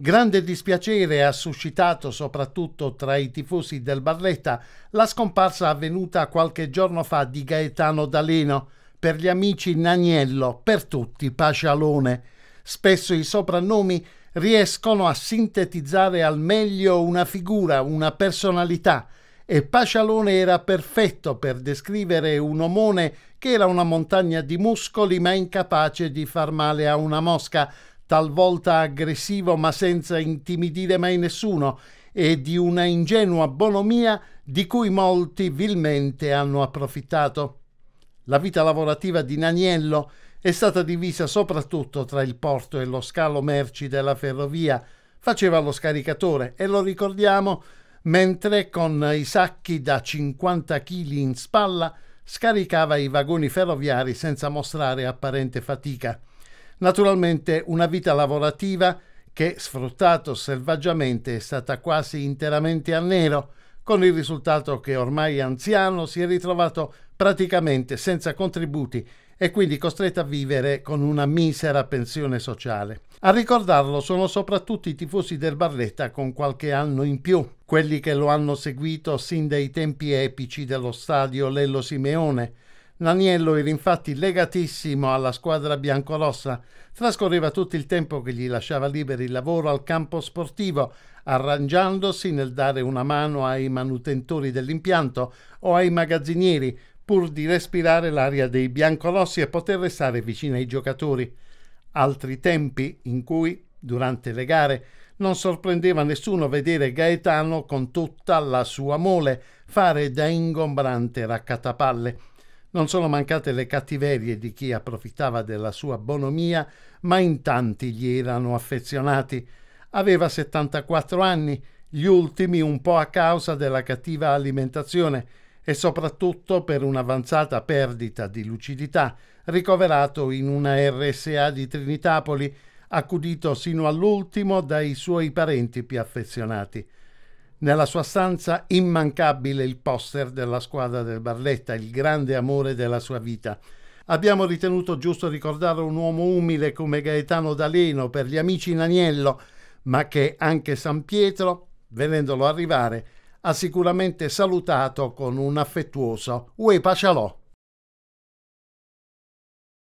Grande dispiacere ha suscitato soprattutto tra i tifosi del Barletta la scomparsa avvenuta qualche giorno fa di Gaetano D'Aleno, per gli amici Nagnello, per tutti Pacialone. Spesso i soprannomi riescono a sintetizzare al meglio una figura, una personalità, e Pacialone era perfetto per descrivere un omone che era una montagna di muscoli ma incapace di far male a una mosca, talvolta aggressivo ma senza intimidire mai nessuno, e di una ingenua bonomia di cui molti vilmente hanno approfittato. La vita lavorativa di Naniello è stata divisa soprattutto tra il porto e lo scalo merci della ferrovia, faceva lo scaricatore e lo ricordiamo, mentre con i sacchi da 50 kg in spalla scaricava i vagoni ferroviari senza mostrare apparente fatica. Naturalmente una vita lavorativa che, sfruttato selvaggiamente, è stata quasi interamente a nero, con il risultato che ormai anziano si è ritrovato praticamente senza contributi e quindi costretto a vivere con una misera pensione sociale. A ricordarlo sono soprattutto i tifosi del Barletta con qualche anno in più, quelli che lo hanno seguito sin dai tempi epici dello stadio Lello Simeone, L'Aniello era infatti legatissimo alla squadra biancorossa, trascorreva tutto il tempo che gli lasciava libero il lavoro al campo sportivo, arrangiandosi nel dare una mano ai manutentori dell'impianto o ai magazzinieri, pur di respirare l'aria dei biancorossi e poter restare vicino ai giocatori. Altri tempi in cui, durante le gare, non sorprendeva nessuno vedere Gaetano con tutta la sua mole fare da ingombrante raccatapalle non sono mancate le cattiverie di chi approfittava della sua bonomia, ma in tanti gli erano affezionati. Aveva 74 anni, gli ultimi un po' a causa della cattiva alimentazione e soprattutto per un'avanzata perdita di lucidità, ricoverato in una RSA di Trinitapoli, accudito sino all'ultimo dai suoi parenti più affezionati. Nella sua stanza immancabile il poster della squadra del Barletta, il grande amore della sua vita. Abbiamo ritenuto giusto ricordare un uomo umile come Gaetano D'Aleno per gli amici in Agnello, ma che anche San Pietro, vedendolo arrivare, ha sicuramente salutato con un affettuoso Ue Pacialò.